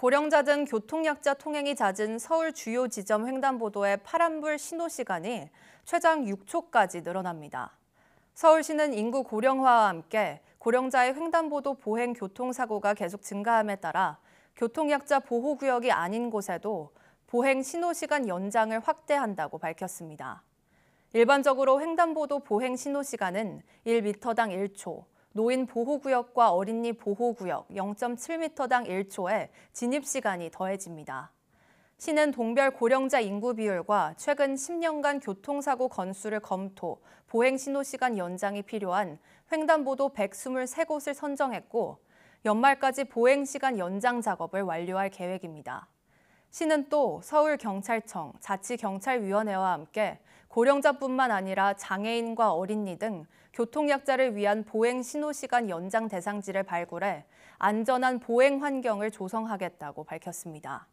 고령자 등 교통약자 통행이 잦은 서울 주요 지점 횡단보도의 파란불 신호 시간이 최장 6초까지 늘어납니다. 서울시는 인구 고령화와 함께 고령자의 횡단보도 보행 교통사고가 계속 증가함에 따라 교통약자 보호구역이 아닌 곳에도 보행 신호시간 연장을 확대한다고 밝혔습니다. 일반적으로 횡단보도 보행 신호시간은 1m당 1초, 노인 보호구역과 어린이 보호구역 0.7m당 1초에 진입시간이 더해집니다. 시는 동별 고령자 인구 비율과 최근 10년간 교통사고 건수를 검토, 보행 신호시간 연장이 필요한 횡단보도 123곳을 선정했고, 연말까지 보행시간 연장 작업을 완료할 계획입니다. 시는 또 서울경찰청, 자치경찰위원회와 함께 고령자뿐만 아니라 장애인과 어린이 등 교통약자를 위한 보행 신호시간 연장 대상지를 발굴해 안전한 보행 환경을 조성하겠다고 밝혔습니다.